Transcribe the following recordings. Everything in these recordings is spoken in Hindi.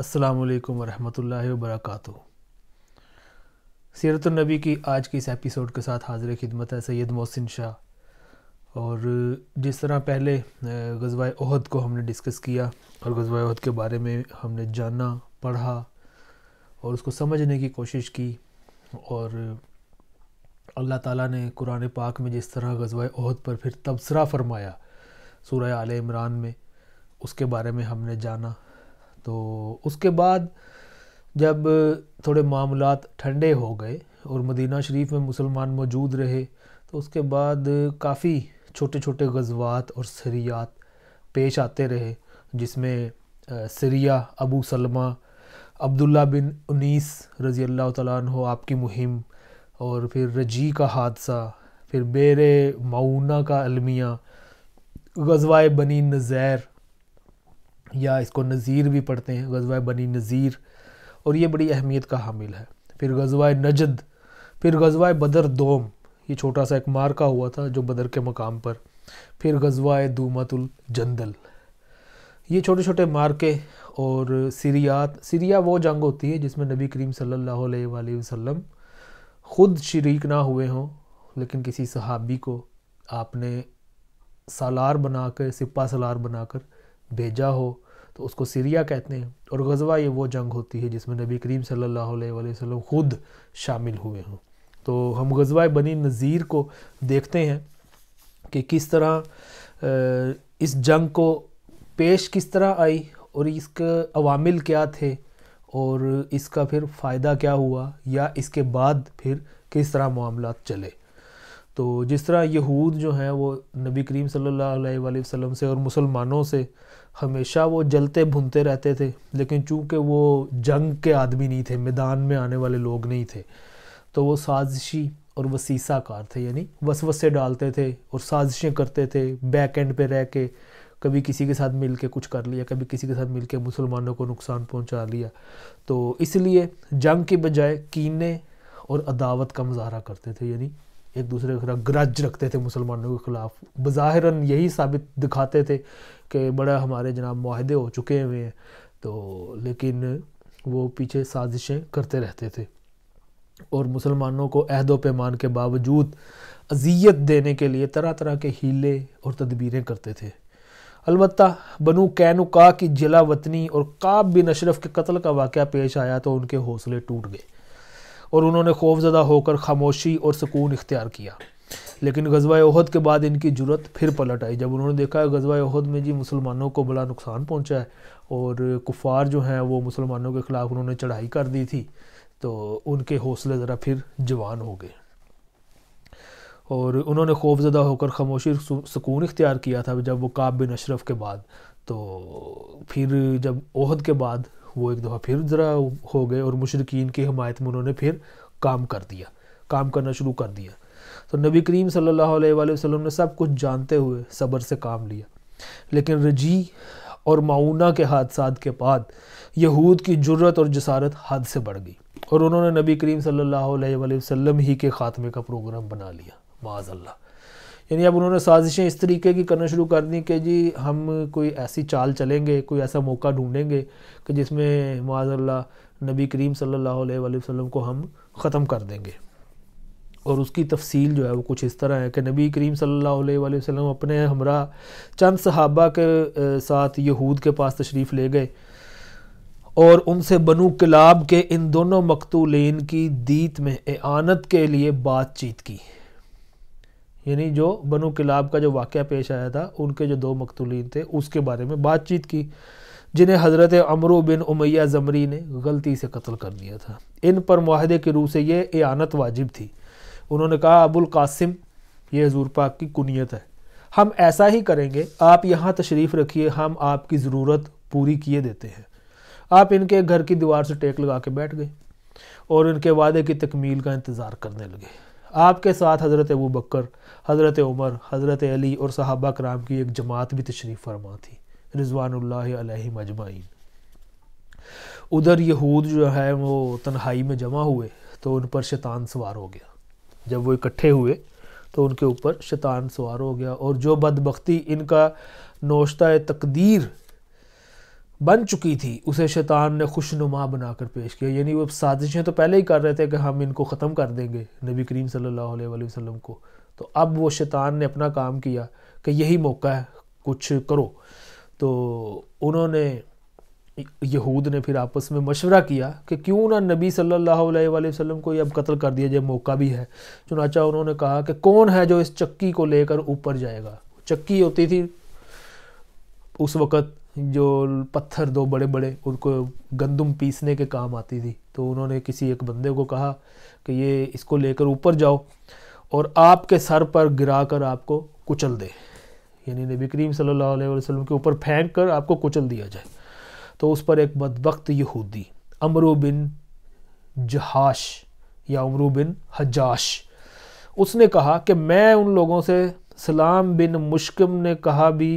असलकम वरहमल वरक सीरतनबी की आज के इस एपिसोड के साथ हाजिर खिदमत है सैयद मोहसिन शाह और जिस तरह पहले गजवाए अहद को हमने डिस्कस किया और गजवाए अहद के बारे में हमने जाना पढ़ा और उसको समझने की कोशिश की और अल्लाह ताला ने कुरान पाक में जिस तरह गजवाए अहद पर फिर तबसरा फरमाया सूर्य आल इमरान में उसके बारे में हमने जाना तो उसके बाद जब थोड़े मामलात ठंडे हो गए और मदीना शरीफ में मुसलमान मौजूद रहे तो उसके बाद काफ़ी छोटे छोटे गजवात और सरियात पेश आते रहे जिसमें सरिया अबू सलमा अब्दुल्ला बिन उनीस रज़ी अल्लाह तु आपकी मुहिम और फिर रजी का हादसा फिर बेर माउना का अलमिया गजवाए बनी नज़ैर या इसको नज़ीर भी पढ़ते हैं गजवा बनी नज़ीर और ये बड़ी अहमियत का हामिल है फिर गजवा नजद फिर गजवा बदर दोम ये छोटा सा एक मार्का हुआ था जो बदर के मकाम पर फिर गजवा दूमतुल जंदल ये छोटे छोटे मार्के और सीरियात सीरिया वो जंग होती है जिसमें नबी करीम सल्लल्लाहु अलैहि वसल्लम ख़ुद शरीक ना हुए हों लेकिन किसी सहाबी को आपने सालार बनाकर सिपा सलार बनाकर भेजा हो तो उसको सीरिया कहते हैं और गजवा ये वो जंग होती है जिसमें नबी करीम सल्लल्लाहु अलैहि वसल्लम ख़ुद शामिल हुए हों तो हम गजवा बनी नज़ीर को देखते हैं कि किस तरह इस जंग को पेश किस तरह आई और इसके अवामिल क्या थे और इसका फिर फ़ायदा क्या हुआ या इसके बाद फिर किस तरह मामला चले तो जिस तरह यहूद जो हैं वो नबी करीम सल्लल्लाहु अलैहि वसल्लम से और मुसलमानों से हमेशा वो जलते भुनते रहते थे लेकिन चूंकि वो जंग के आदमी नहीं थे मैदान में आने वाले लोग नहीं थे तो वो साजिशी और वसीसा कार थे यानी वसवसे डालते थे और साजिशें करते थे बैक एंड पे रह के कभी किसी के साथ मिल के कुछ कर लिया कभी किसी के साथ मिल के मुसलमानों को नुकसान पहुँचा लिया तो इसलिए जंग के बजाय कीने और अदावत का मुजाहरा करते थे यानी एक दूसरे के खिलाफ ग्रज रखते थे मुसलमानों के ख़िलाफ़ बज़ाहरा यही साबित दिखाते थे कि बड़ा हमारे जनाब माहदे हो चुके हुए हैं तो लेकिन वो पीछे साजिशें करते रहते थे और मुसलमानों को अहद पैमान के बावजूद अजियत देने के लिए तरह तरह के हीले और तदबीरें करते थे अलबत् बनु का की जिला वतनी और काब बिन अशरफ के कत्ल का वाक़ पेश आया तो उनके हौसले टूट गए और उन्होंने खौफजदा होकर खामोशी और सुकून इख्तियार किया लेकिन गजवा अहद के बाद इनकी जरूरत फिर पलट आई जब उन्होंने देखा गजवा अहद में जी मुसलमानों को बड़ा नुकसान पहुँचा है और कुफार जो हैं वो मुसलमानों के ख़िलाफ़ उन्होंने चढ़ाई कर दी थी तो उनके हौसले ज़रा फिर जवान हो गए और उन्होंने खौफजदा होकर खामोशी सुकून इख्तियार किया था जब वो काब बिन अशरफ के बाद तो फिर जब ओहद के बाद वो एक दफ़ा फिर ज़रा हो गए और मुशरकिन की हमायत में उन्होंने फिर काम कर दिया काम करना शुरू कर दिया तो नबी करीम सल्लल्लाहु अलैहि वसल्लम ने सब कुछ जानते हुए सब्र से काम लिया लेकिन रजी और माउना के हादसा के बाद यहूद की जुर्रत और जसारत हद से बढ़ गई और उन्होंने नबी करीम सल्लल्लाहु अलैहि वसल्लम ही के ख़ात्मे का प्रोग्राम बना लिया माज अल्लाह यानी अब उन्होंने साजिशें इस तरीके की करना शुरू कर दी कि जी हम कोई ऐसी चाल चलेंगे कोई ऐसा मौका ढूंढेंगे कि जिसमें माजल्ला नबी करीम सल्लल्लाहु अलैहि वसल्लम को हम ख़त्म कर देंगे और उसकी तफसील जो है वो कुछ इस तरह है कि नबी करीम सल्लल्लाहु अलैहि वसल्लम अपने हमरा चंद सहाबा के साथ यहूद के पास तशरीफ़ ले गए और उनसे बनु किलाब के इन दोनों मकतूलिन की दीत में एआनत के लिए बातचीत की यानी जो बनु किलाब का जो वाक़ पेश आया था उनके जो दो मकतुलीन थे उसके बारे में बातचीत की जिन्हें हज़रत अमरू बिन उमैया ज़मरी ने गलती से कत्ल कर दिया था इन पर माहदे के रूप से ये एनत वाजिब थी उन्होंने कहा अबुल कासिम ये हजूर पाक की कुनीत है हम ऐसा ही करेंगे आप यहाँ तशरीफ़ रखिए हम आपकी ज़रूरत पूरी किए देते हैं आप इनके घर की दीवार से टेक लगा के बैठ गए और इनके वादे की तकमील का इंतज़ार करने लगे आपके साथ हज़रत अबू बकर हज़रत उमर हज़रत अली और साहबा कराम की एक जमात भी तशरीफ़ फरमा थी रिजवान मजमाइन उधर यहूद जो है वो तन्हाई में जमा हुए तो उन पर शैतान सवार हो गया जब वो इकट्ठे हुए तो उनके ऊपर शैतान सवार हो गया और जो बदबख्ती इनका नोशता तकदीर बन चुकी थी उसे शैतान ने खुशनुमा बनाकर पेश किया यानी वो साजिशें तो पहले ही कर रहे थे कि हम इनको ख़त्म कर देंगे नबी करीम सल्लल्लाहु अलैहि वसल्लम को तो अब वो शैतान ने अपना काम किया कि यही मौका है कुछ करो तो उन्होंने यहूद ने फिर आपस में मशवरा किया कि क्यों ना नबी सल्लल्लाहु अलैहि वसल्लम को ये अब कत्ल कर दिया जाए मौका भी है चुनाचा उन्होंने कहा कि कौन है जो इस चक्की को लेकर ऊपर जाएगा चक्की होती थी उस वक़्त जो पत्थर दो बड़े बड़े उनको गंदम पीसने के काम आती थी तो उन्होंने किसी एक बंदे को कहा कि ये इसको लेकर ऊपर जाओ और आपके सर पर गिरा कर आपको कुचल दे यानी नबी करीम सल्लल्लाहु अलैहि वसल्लम के ऊपर फेंक कर आपको कुचल दिया जाए तो उस पर एक बदबक़्त यहूदी अमरू बिन जहाश या अमरू बिन हजाश उसने कहा कि मैं उन लोगों से सलाम बिन मुश्कम ने कहा भी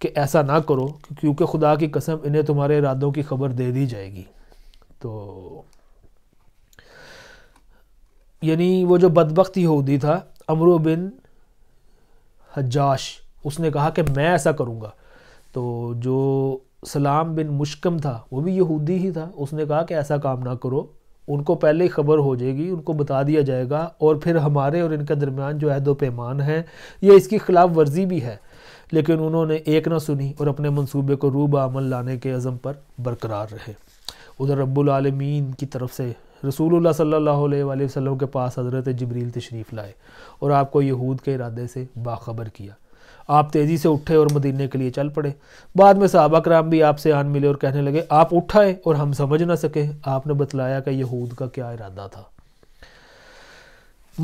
कि ऐसा ना करो क्योंकि खुदा की कसम इन्हें तुम्हारे इरादों की खबर दे दी जाएगी तो यानी वो जो बदबخت यहूदी था अमरु बिन हजाश उसने कहा कि मैं ऐसा करूँगा तो जो सलाम बिन मुश्कम था वो भी यहूदी ही था उसने कहा कि ऐसा काम ना करो उनको पहले ही खबर हो जाएगी उनको बता दिया जाएगा और फिर हमारे और इनके दरमियान जो अहद पैमान है या इसकी ख़िलाफ़ वर्जी भी है लेकिन उन्होंने एक ना सुनी और अपने मंसूबे को रूब अमल लाने के अज़म पर बरकरार रहे उधर रब्बुलमीन की तरफ से रसूल सल्ला वसलम के पास हज़रत जबरील तशरीफ़ लाए और आपको यहूद के इरादे से बाखबर किया आप तेज़ी से उठे और मदीने के लिए चल पड़े बाद में सहाबा कराम भी आपसे आन मिले और कहने लगे आप उठाए और हम समझ ना सके आपने बतलाया कि यहूद का क्या इरादा था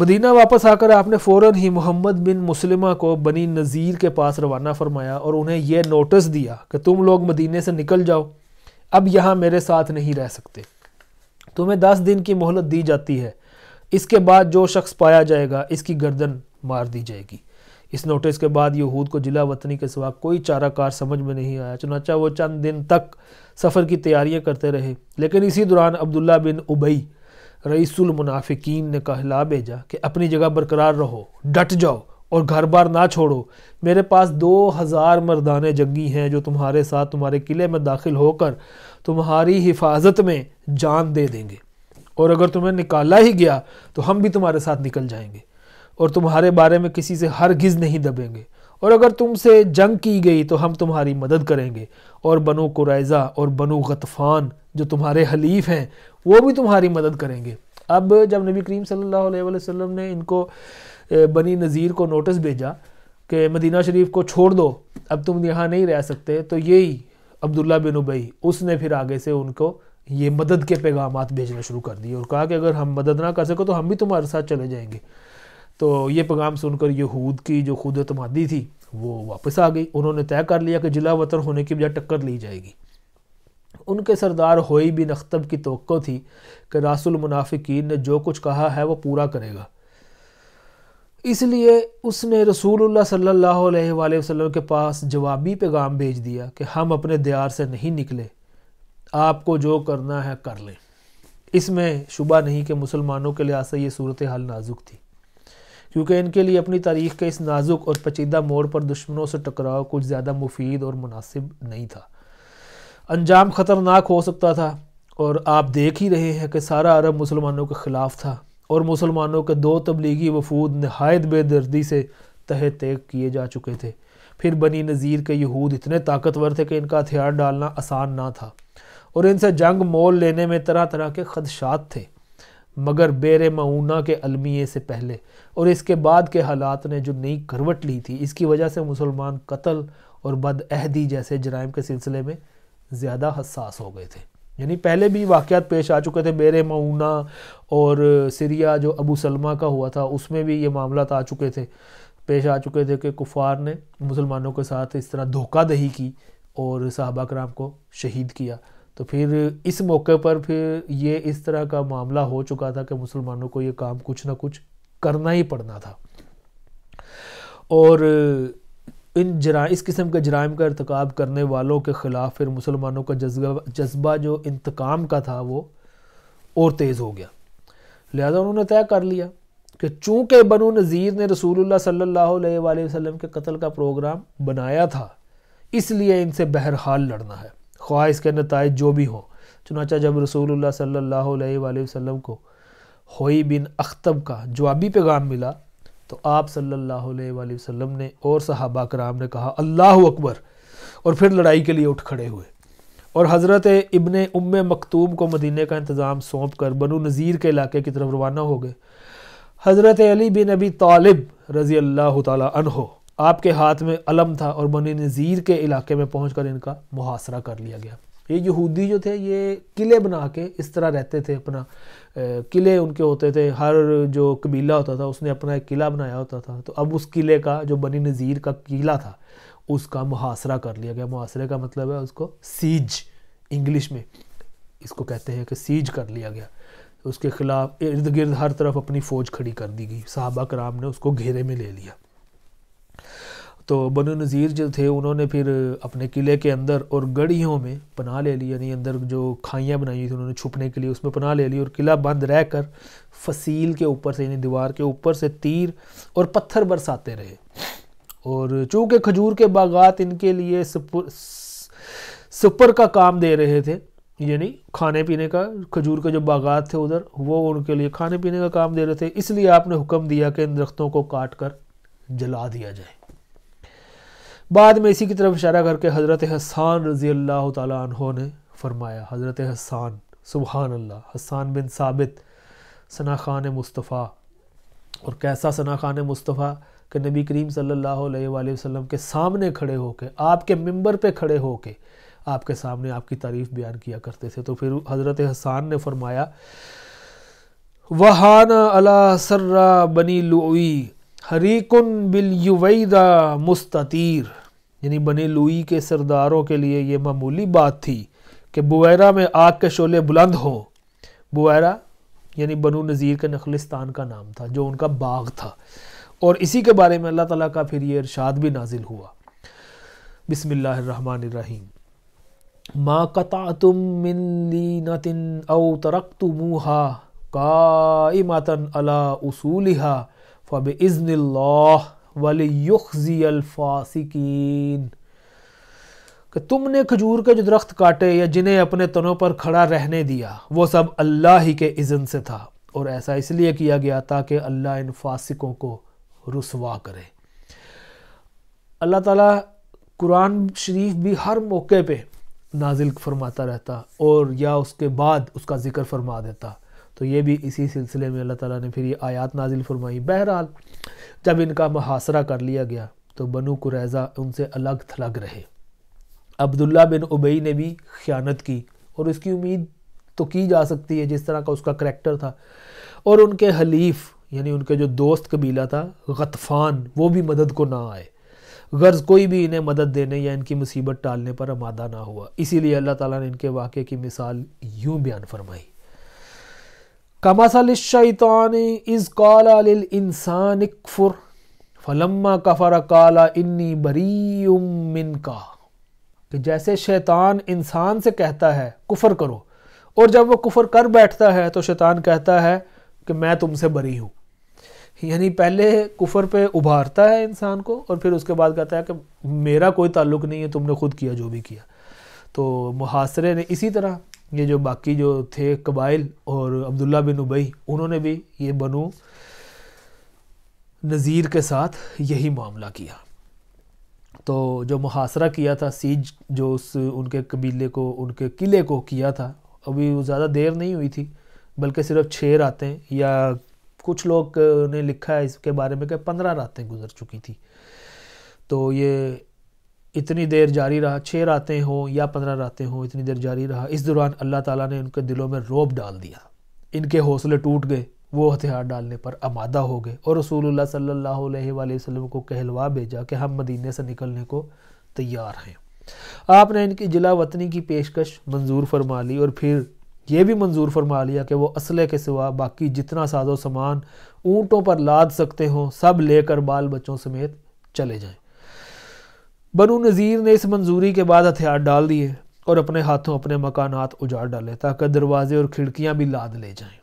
मदीना वापस आकर आपने फ़ौर ही मोहम्मद बिन मुसलिमा को बनी नज़ीर के पास रवाना फरमाया और उन्हें यह नोटिस दिया कि तुम लोग मदीने से निकल जाओ अब यहाँ मेरे साथ नहीं रह सकते तुम्हें दस दिन की मोहलत दी जाती है इसके बाद जो शख्स पाया जाएगा इसकी गर्दन मार दी जाएगी इस नोटिस के बाद यहूद को जिला वतनी के सिवा कोई चारा कार समझ में नहीं आया चुनाचा वो चंद दिन तक सफ़र की तैयारियाँ करते रहे लेकिन इसी दौरान अब्दुल्ला बिन उबई रईसुल मुनाफिकीन ने कहला भेजा कि अपनी जगह बरकरार रहो डट जाओ और घर बार ना छोड़ो मेरे पास दो हज़ार मर्दाने जंगी हैं जो तुम्हारे साथ तुम्हारे किले में दाखिल होकर तुम्हारी हिफाजत में जान दे देंगे और अगर तुम्हें निकाला ही गया तो हम भी तुम्हारे साथ निकल जाएंगे और तुम्हारे बारे में किसी से हर गिज़ नहीं दबेंगे और अगर तुमसे जंग की गई तो हम तुम्हारी मदद करेंगे और बनो कुरैज़ा और बनो गतफ़ान जो तुम्हारे हलीफ हैं वो भी तुम्हारी मदद करेंगे अब जब नबी करीम सल्लल्लाहु अलैहि वसल्लम ने इनको बनी नज़ीर को नोटिस भेजा कि मदीना शरीफ को छोड़ दो अब तुम यहाँ नहीं रह सकते तो यही अब्दुल्ला बिन उबई उसने फिर आगे से उनको ये मदद के पैगाम भेजना शुरू कर दिए और कहा कि अगर हम मदद ना कर सको तो हम भी तुम्हारे साथ चले जाएंगे तो ये पैगाम सुनकर यहूद की जो खुद तमादी थी वो वापस आ गई उन्होंने तय कर लिया कि जिला वतन होने की बजाय टक्कर ली जाएगी उनके सरदार होई बिन अख्तब की तो थी कि रसुल मुनाफिकीन ने जो कुछ कहा है वो पूरा करेगा इसलिए उसने रसूलुल्लाह सल्लल्लाहु अलैहि वसल्लम के पास जवाबी पैगाम भेज दिया कि हम अपने दियार से नहीं निकले आपको जो करना है कर लें इसमें शुबा नहीं कि मुसलमानों के लिहाजा ये सूरत हाल नाजुक थी क्योंकि इनके लिए अपनी तारीख के इस नाजुक और पचीदा मोड़ पर दुश्मनों से टकराव कुछ ज़्यादा मुफीद और मुनासिब नहीं था अंजाम ख़तरनाक हो सकता था और आप देख ही रहे हैं कि सारा अरब मुसलमानों के ख़िलाफ़ था और मुसलमानों के दो तबलीगी वफूद नहायत बेदर्दी से तह तेक किए जा चुके थे फिर बनी नज़ीर के यहूद इतने ताकतवर थे कि इनका हथियार डालना आसान ना था और इनसे जंग मोल लेने में तरह तरह के खदशात थे मगर बेर मऊना के अलमिये से पहले और इसके बाद के हालात ने जो नई करवट ली थी इसकी वजह से मुसलमान कत्ल और बदअहदी जैसे जराइम के सिलसिले में ज़्यादा हसास हो गए थे यानी पहले भी वाक़ पेश आ चुके थे बेर मऊना और सीरिया जो अबू सलमा का हुआ था उसमें भी ये मामला आ चुके थे पेश आ चुके थे कि कुफार ने मुसलमानों के साथ इस तरह धोखा दही की और साहबा कराम को शहीद किया तो फिर इस मौके पर फिर ये इस तरह का मामला हो चुका था कि मुसलमानों को ये काम कुछ ना कुछ करना ही पड़ना था और इन जरा इस किस्म के जराइम का इरतकब करने वालों के ख़िलाफ़ फिर मुसलमानों का जज्बा जज्बा जो इंतकाम का था वो और तेज़ हो गया लिहाजा उन्होंने तय कर लिया कि चूँकि बनु नज़ीर ने रसूल सल्ला वसम के कत्ल का प्रोग्राम बनाया था इसलिए इनसे बहरहाल लड़ना है ख्वाह के नतज जो भी हों चुनाचा जब रसूल सल्ला वसम को होई बिन अख्तब का जवाबी पैगाम मिला तो आप सल्लल्लाहु अलैहि वसल्लम ने और सहाबा कराम ने कहा अल्लाह अकबर और फिर लड़ाई के लिए उठ खड़े हुए और हज़रत इबन उम मकतूम को मदीने का इंतज़ाम सौंप कर बनु नज़ीर के इलाके की तरफ रवाना हो गए हज़रत अली बिन अबी तालिब रज़ी अल्लाह तहो आपके हाथ में अलम था और बन नज़ीर के इलाके में पहुँच कर इनका मुहासरा कर लिया गया ये यहूदी जो थे ये किले बना के इस तरह रहते थे अपना किले उनके होते थे हर जो कबीला होता था उसने अपना एक किला बनाया होता था तो अब उस किले का जो बनी नज़ीर का किला था उसका मुहासरा कर लिया गया मुहासरे का मतलब है उसको सीज इंग्लिश में इसको कहते हैं कि सीज कर लिया गया उसके खिलाफ इर्द गिर्द हर तरफ अपनी फ़ौज खड़ी कर दी गई साहबा कराम ने उसको घेरे में ले लिया तो बनु नज़ीर जो थे उन्होंने फिर अपने किले के अंदर और गढ़ियों में पनाह ले ली यानी अंदर जो खाइयाँ बनाई हुई थी उन्होंने छुपने के लिए उसमें पनाह ले ली और किला बंद रह कर फसील के ऊपर से यानी दीवार के ऊपर से तीर और पत्थर बरसाते रहे और चूँकि खजूर के बागात इनके लिए सुपर सुपर का काम दे रहे थे यानी खाने पीने का खजूर के जो बागात थे उधर वो उनके लिए खाने पीने का काम दे रहे थे इसलिए आपने हुक्म दिया कि इन दरख्तों को काट कर जला दिया जाए बाद में इसी की तरफ इशारा करके हज़रत हसान रज़ी अल्लाह तहों ने फरमाया हज़रत हसान सुबहान अल्लाह हसान बिन साबित सना ख़ान मुस्तफ़ा और कैसा सना ख़ान मुस्तफ़ा कि नबी करीम सल्लल्लाहु अलैहि वसल्लम के सामने खड़े होके आपके मंबर पे खड़े होके आपके सामने आपकी तारीफ़ बयान किया करते थे तो फिर हज़रत हसान ने फरमाया वहान अला सर्रा बनी लुई हरीकुन बिल युवैदा मुस्ततीर यानी बनी लुई के सरदारों के लिए ये मामूली बात थी कि बुवैरा में आग के शोले बुलंद हों बुवैरा यानी बनु नज़ीर के नखलिस्तान का नाम था जो उनका बाग था और इसी के बारे में अल्लाह ताला का फिर ये इरशाद भी नाजिल हुआ बिसमीम माँ कता तुम मिन लीनतिन औ तरक तुमूहा काइमतन अला उसूलिहा फ़ब इज़्निल्लाह वाले युखजी अलफासिकीन कि तुमने खजूर के जो दरख्त काटे या जिन्हें अपने तनों पर खड़ा रहने दिया वो सब अल्लाह ही के इज़न से था और ऐसा इसलिए किया गया ताकि अल्लाह इन फासिकों को रसवा करे अल्लाह ताला कुरान शरीफ भी हर मौके पे नाजिल फरमाता रहता और या उसके बाद उसका ज़िक्र फरमा देता तो ये भी इसी सिलसिले में अल्लाह ताला ने फिर ये आयात नाजिल फरमाई बहरहाल जब इनका मुहासरा कर लिया गया तो बनु कुरैज़ा उनसे अलग थलग रहे अब्दुल्ला बिन उबई ने भी ख़यानत की और उसकी उम्मीद तो की जा सकती है जिस तरह का उसका करेक्टर था और उनके हलीफ यानी उनके जो दोस्त कबीला था गतफ़ान वो भी मदद को ना आए गर्ज़ कोई भी इन्हें मदद देने या इनकी मुसीबत टालने पर आमादा ना हुआ इसीलिए अल्लाह ताला ने इनके वाक़े की मिसाल यूँ बयान फरमाई कमसलशैतान इज़ कॉल लिल इंसान इकफुर फलम्मा कफर काला इन्नी बरी मिन का कि जैसे शैतान इंसान से कहता है कुफर करो और जब वो कुफर कर बैठता है तो शैतान कहता है कि मैं तुमसे बरी हूँ यानी पहले कुफर पे उभारता है इंसान को और फिर उसके बाद कहता है कि मेरा कोई ताल्लुक नहीं है तुमने खुद किया जो भी किया तो मुहासरे ने इसी तरह ये जो बाकी जो थे कबाइल और अब्दुल्ला बिन उबई उन्होंने भी ये बनो नज़ीर के साथ यही मामला किया तो जो मुहासरा किया था सीज जो उस उनके कबीले को उनके किले को किया था अभी वो ज़्यादा देर नहीं हुई थी बल्कि सिर्फ छः रातें या कुछ लोग ने लिखा है इसके बारे में कि पंद्रह रातें गुजर चुकी थी तो ये इतनी देर जारी रहा छः रातें हों या पंद्रह रातें हों इतनी देर जारी रहा इस दौरान अल्लाह ताला ने उनके दिलों में रोब डाल दिया इनके हौसले टूट गए वो हथियार डालने पर आमादा हो गए और रसूलुल्लाह सल्लल्लाहु अलैहि वसल्लम को कहलवा भेजा कि हम मदीने से निकलने को तैयार हैं आपने इनकी जिला वतनी की पेशकश मंजूर फरमा ली और फिर ये भी मंजूर फरमा लिया कि वो असले के सिवा बाकी जितना साजो सामान ऊँटों पर लाद सकते हों सब लेकर बाल बच्चों समेत चले जाएँ बनु नज़ीर ने इस मंजूरी के बाद हथियार डाल दिए और अपने हाथों अपने मकानात उजाड़ डाले ताकि दरवाजे और खिड़कियां भी लाद ले जाएं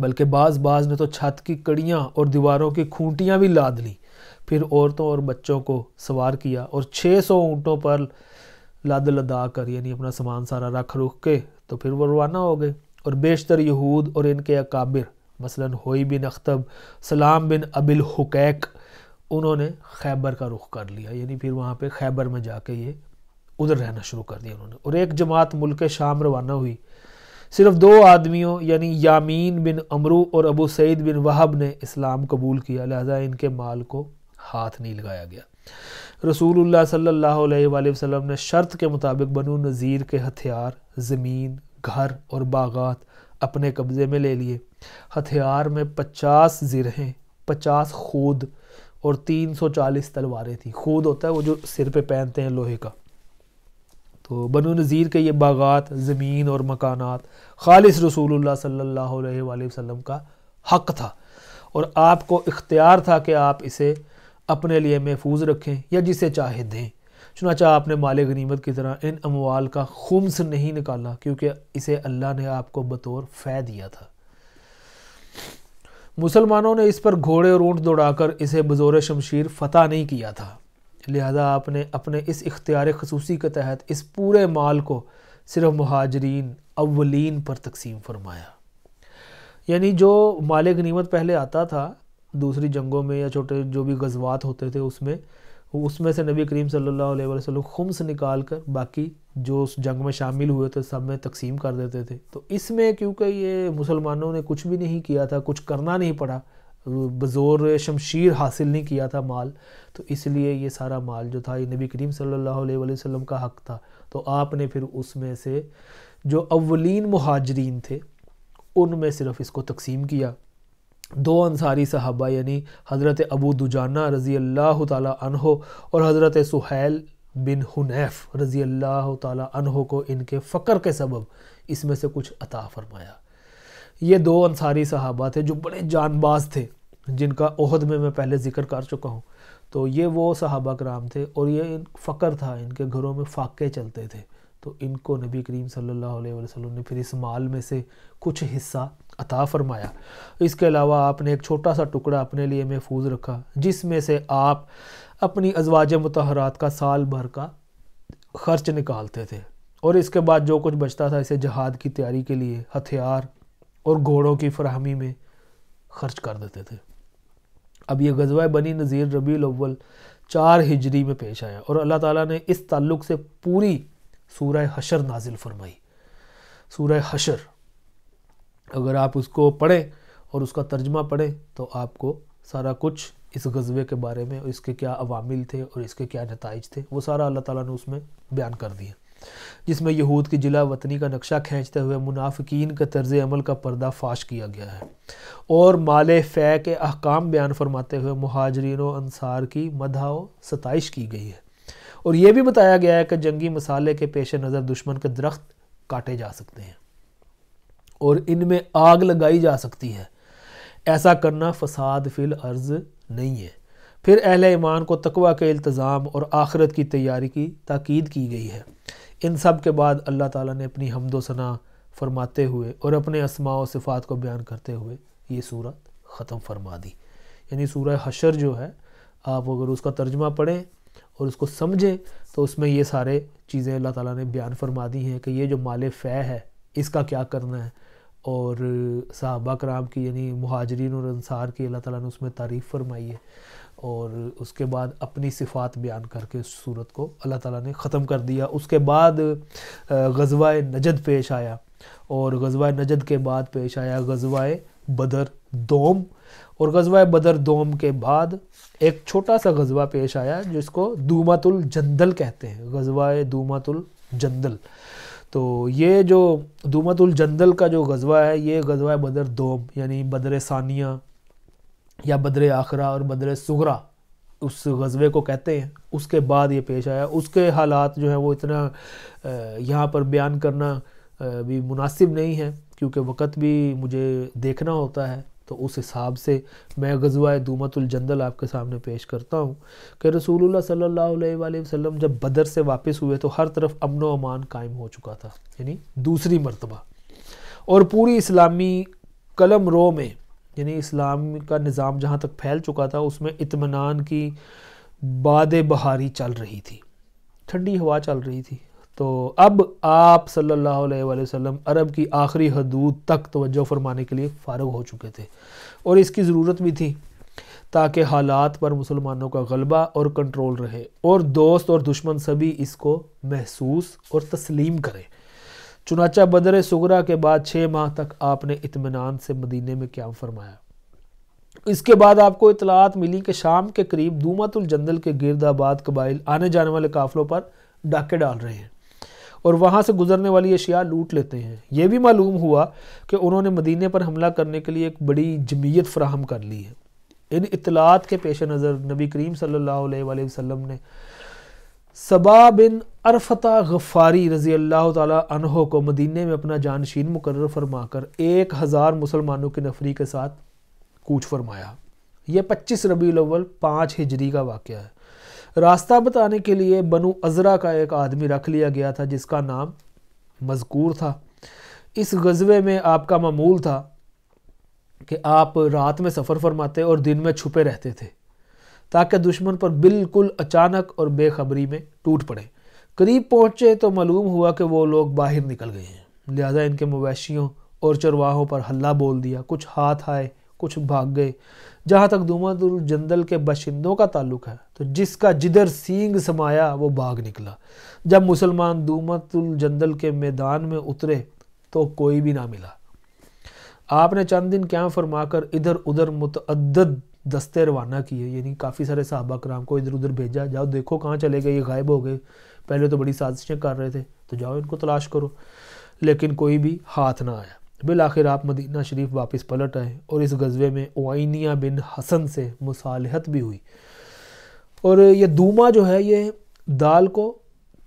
बल्कि बाज बाज ने तो छत की कड़ियां और दीवारों की खूंटियां भी लाद ली फिर औरतों और बच्चों को सवार किया और 600 सौ ऊँटों पर लद लदा कर यानी अपना सामान सारा रख रुख के तो फिर वो रवाना हो गए और बेशतर यहूद और इनके अकाबिर मसलन होई बिन अख्तब सलाम बिन अबिल हुकैक उन्होंने खैबर का रुख कर लिया यानी फिर वहाँ पे खैबर में जाके ये उधर रहना शुरू कर दिया उन्होंने और एक जमात मुल्क शाम रवाना हुई सिर्फ दो आदमियों यानी यामीन बिन अमरू और अबू सईद बिन वहब ने इस्लाम कबूल किया लिहाजा इनके माल को हाथ नहीं लगाया गया रसूल सल्लल्लाहु अलैहि वसल्लम ने शर्त के मुताबिक बनु नज़ीर के हथियार ज़मीन घर और बागात अपने कब्ज़े में ले लिए हथियार में पचास ज़िरहें पचास खूद और 340 तलवारें थी खूद होता है वो जो सिर पे पहनते हैं लोहे का तो बनु नज़ीर के ये बागात ज़मीन और मकानात खालिस रसूलुल्लाह सल्लल्लाहु अलैहि वसल्लम का हक था और आपको इख्तियार था कि आप इसे अपने लिए महफूज रखें या जिसे चाहे दें चुनाचा आपने माल गनीमत की तरह इन अमवाल का खुम्स नहीं निकाला क्योंकि इसे अल्लाह ने आपको बतौर फ़ै दिया था मुसलमानों ने इस पर घोड़े और ऊँट दौड़ाकर इसे बज़ोर शमशीर फ़तह नहीं किया था लिहाजा आपने अपने इस इख्तियार खसूसी के तहत इस पूरे माल को सिर्फ महाजरीन अवलिन पर तकसीम फरमाया यानी जो माल गनीमत पहले आता था दूसरी जंगों में या छोटे जो भी गजवात होते थे उसमें उसमें से नबी करीम सल्लल्लाहु अलैहि वसल्लम खुम्स निकाल कर बाकी जो उस जंग में शामिल हुए थे सब में तकसीम कर देते थे तो इसमें क्योंकि ये मुसलमानों ने कुछ भी नहीं किया था कुछ करना नहीं पड़ा बज़ोर शमशीर हासिल नहीं किया था माल तो इसलिए ये सारा माल जो था ये नबी करीम सल्लल्लाहु अलैहि वसल्लम का हक था तो आपने फिर उसमें से जो अवलिन महाजरीन थे उनमें सिर्फ इसको तकसीम किया दो अंसारी सहाबा यानी हज़रत अबू दुजाना रज़ी अल्लाह तहो और हज़रत सुहैल बिन हुनैफ रज़ी अल्लाह तहो को इनके फ़कर के सबब इसमें से कुछ अता फ़रमाया ये दो अंसारी सहाबा थे जो बड़े जानबाज थे जिनका ओहद में मैं पहले ज़िक्र कर चुका हूँ तो ये वो सहाबा कराम थे और ये फ़कर था इनके घरों में फाके चलते थे तो इनको नबी करीम सल्लल्लाहु अलैहि वसल्लम ने फिर इस माल में से कुछ हिस्सा अता फरमाया इसके अलावा आपने एक छोटा सा टुकड़ा अपने लिए महफूज रखा जिसमें से आप अपनी अजवाज मतहरात का साल भर का खर्च निकालते थे और इसके बाद जो कुछ बचता था इसे जहाद की तैयारी के लिए हथियार और घोड़ों की फरहमी में खर्च कर देते थे अब यह गजवा बनी नज़ीर रबी अव्वल चार हिजरी में पेश आया और अल्लाह ताला ने इस ताल्लुक़ से पूरी सूर्य हशर नाजिल फरमाई सूरह हशर अगर आप उसको पढ़ें और उसका तर्जमा पढ़ें तो आपको सारा कुछ इस गज़बे के बारे में और इसके क्या अवामिल थे और इसके क्या नतज थे वो सारा अल्लाह ताला ने उसमें बयान कर दिया जिसमें यहूद की जिला वतनी का नक्शा खींचते हुए मुनाफिकीन के तर्ज अमल का पर्दा फाश किया गया है और माल फ़ै के अहकाम बयान फरमाते हुए महाजरीन अनसार की मदाओ सतश की गई है और ये भी बताया गया है कि जंगी मसाले के पेश नज़र दुश्मन के दरख्त काटे जा सकते हैं और इनमें आग लगाई जा सकती है ऐसा करना फसाद फिल अर्ज नहीं है फिर अहल ईमान को तकवा के इल्तज़ाम और आखरत की तैयारी की ताकीद की गई है इन सब के बाद अल्लाह ताला ने अपनी हमदोसना फरमाते हुए और अपने असमा और सिफ़ात को बयान करते हुए ये सूरत ख़त्म फरमा दी यानी सूरह हशर जो है आप अगर उसका तर्जमा पढ़ें और उसको समझे तो उसमें ये सारे चीज़ें अल्लाह ताला ने बयान फरमा दी हैं कि ये जो माल फ़ै है इसका क्या करना है और साहबा कराम की यानी महाजरीन और अंसार की अल्लाह ताला ने उसमें तारीफ़ फरमाई है और उसके बाद अपनी सिफात बयान करके उस सूरत को अल्लाह ताला ने ख़त्म कर दिया उसके बाद गजवाए नजद पेश आया और गजवाए नजद के बाद पेश आया गजवा बदर दोम और गजवा बदर दोम के बाद एक छोटा सा गजवा पेश आया जिसको दूमातुल जंदल कहते हैं गजवा दूमातुल जंदल तो ये जो दूमतुल जंदल का जो गजवा है ये गजवा बदर दोम यानी बदर सानिया या बदर आखरा और बदर सुगरा उस गजबे को कहते हैं उसके बाद ये पेश आया उसके हालात जो है वो इतना यहाँ पर बयान करना भी मुनासिब नहीं है क्योंकि वक़्त भी मुझे देखना होता है तो उस हिसाब से मैं गजवा दूमतुलजंदल आपके सामने पेश करता हूँ कि रसूलुल्लाह सल्लल्लाहु अलैहि वसल्लम जब बदर से वापस हुए तो हर तरफ अमन व अमान कायम हो चुका था यानी दूसरी मरतबा और पूरी इस्लामी कलम रो में यानी इस्लाम का निज़ाम जहाँ तक फैल चुका था उसमें इतमान की बाद बहारी चल रही थी ठंडी हवा चल रही थी तो अब आप सल्लल्लाहु अलैहि वसल्लम अरब की आखिरी हदूद तक तवज्जो फरमाने के लिए फ़ारग हो चुके थे और इसकी ज़रूरत भी थी ताकि हालात पर मुसलमानों का गलबा और कंट्रोल रहे और दोस्त और दुश्मन सभी इसको महसूस और तस्लीम करें चुनाचा बदर सगरा के बाद छः माह तक आपने इतमान से मदीने में क्या फरमाया इसके बाद आपको इतलात मिली कि शाम के करीब दूमतुल जंदल के गिरदाबाद कबाइल आने जाने वाले काफलों पर डाके डाल रहे हैं और वहाँ से गुजरने वाली अशिया लूट लेते हैं ये भी मालूम हुआ कि उन्होंने मदीने पर हमला करने के लिए एक बड़ी जमीयत फ्राहम कर ली है इन इतलात के पेश नज़र नबी करीम सल्लल्लाहु अलैहि वसल्लम ने सबा बिन अरफता गफ़ारी रज़ी अल्लाह तहों को मदीने में अपना जानशीन मुकर फरमा कर एक हज़ार मुसलमानों की नफरी के साथ कूच फरमाया यह पच्चीस रबी अव्वल पाँच हिजरी का वाक़ है रास्ता बताने के लिए बनु अजरा का एक आदमी रख लिया गया था जिसका नाम मजकूर था इस गजबे में आपका मामूल था कि आप रात में सफ़र फरमाते और दिन में छुपे रहते थे ताकि दुश्मन पर बिल्कुल अचानक और बेखबरी में टूट पड़े करीब पहुँचे तो मालूम हुआ कि वो लोग बाहर निकल गए हैं लिहाजा इनके मवेशियों और चरवाहों पर हल्ला बोल दिया कुछ हाथ आए कुछ भाग गए जहाँ तक दुमादुल जंदल के बशिंदों का ताल्लुक है तो जिसका जिधर सींग समाया वो भाग निकला जब मुसलमान दुमतुल जंदल के मैदान में उतरे तो कोई भी ना मिला आपने चंद दिन क्या फरमाकर इधर उधर मुतद दस्ते रवाना किए यानी काफ़ी सारे सहाबा कराम को इधर उधर भेजा जाओ देखो कहाँ चले गए ये गायब हो गए पहले तो बड़ी साजिशें कर रहे थे तो जाओ इनको तलाश करो लेकिन कोई भी हाथ ना आया बिल आखिर आप मदीना शरीफ वापस पलट आए और इस गजबे में ओइनिया बिन हसन से मुसालहत भी हुई और ये दूमा जो है ये दाल को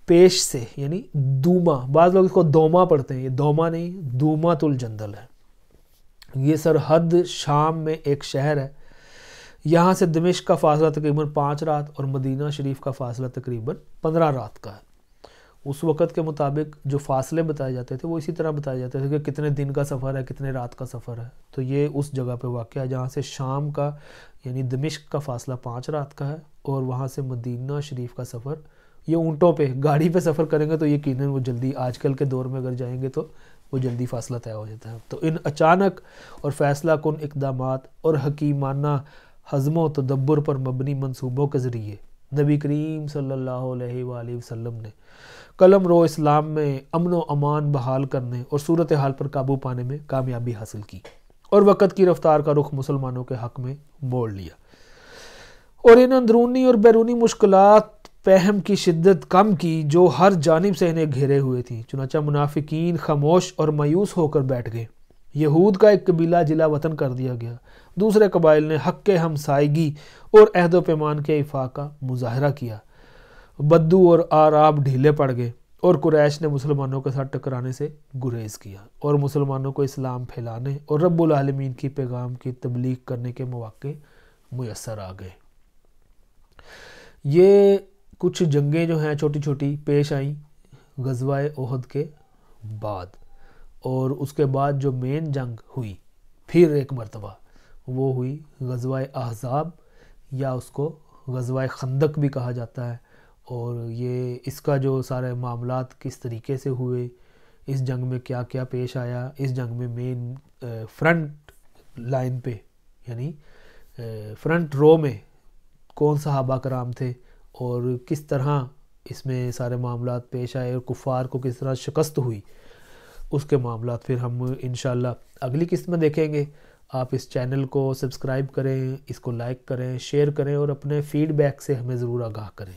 पेश से यानी दूमा बाद लोग इसको दोमा पढ़ते हैं ये दोमा नहीं दूमा तुल जंदल है ये सरहद शाम में एक शहर है यहाँ से दमिश का फासला तकरीबन पाँच रात और मदीना शरीफ का फासला तकरीबन पंद्रह रात का है उस वक़्त के मुताबिक जो फासले बताए जाते थे वो इसी तरह बताए जाते थे कि कितने दिन का सफ़र है कितने रात का सफ़र है तो ये उस जगह पे वाक़ है जहाँ से शाम का यानी दमिश्क का फासला पाँच रात का है और वहाँ से मदीना शरीफ का सफ़र ये ऊँटों पे गाड़ी पे सफ़र करेंगे तो यकीन वो जल्दी आजकल के दौर में अगर जाएंगे तो वो जल्दी फासला तय हो जाता है तो इन अचानक और फ़ैसला कन इकदाम और हकीमाना हज़मों तदब्बर पर मबनी मनसूबों के ज़रिए नबी करीम सल्ला वसम ने कलम रो इस्लाम में अमन व अमान बहाल करने और सूरत हाल पर काबू पाने में कामयाबी हासिल की और वक़्त की रफ्तार का रुख मुसलमानों के हक में मोड़ लिया और इन अंदरूनी और बैरूनी मुश्किल पहम की शिद्दत कम की जो हर जानब से इन्हें घेरे हुए थी चुनाचा मुनाफिकीन खामोश और मायूस होकर बैठ गए यहूद का एक कबीला जिला वतन कर दिया गया दूसरे कबाइल ने हक हमसायगी और अहद पैमान के इफाक का मुजाहरा किया बद्दू और आराब ढीले पड़ गए और कुरैश ने मुसलमानों के साथ टकराने से गुरेज किया और मुसलमानों को इस्लाम फैलाने और रब्बुल आलमीन की पैगाम की तबलीग करने के मौक़े मैसर आ गए ये कुछ जंगें जो हैं छोटी छोटी पेश आईं गजवाए ओहद के बाद और उसके बाद जो मेन जंग हुई फिर एक मरतबा वो हुई गजवाए अहजाब या उसको गज़वाए खंदक भी कहा जाता है और ये इसका जो सारे मामला किस तरीके से हुए इस जंग में क्या क्या पेश आया इस जंग में मेन फ्रंट लाइन पे यानी फ्रंट रो में कौन सहाबा कराम थे और किस तरह इसमें सारे मामला पेश आए और कुफ़ार को किस तरह शिकस्त हुई उसके मामला फिर हम इन अगली किस्त में देखेंगे आप इस चैनल को सब्सक्राइब करें इसको लाइक करें शेयर करें और अपने फीडबैक से हमें ज़रूर आगाह करें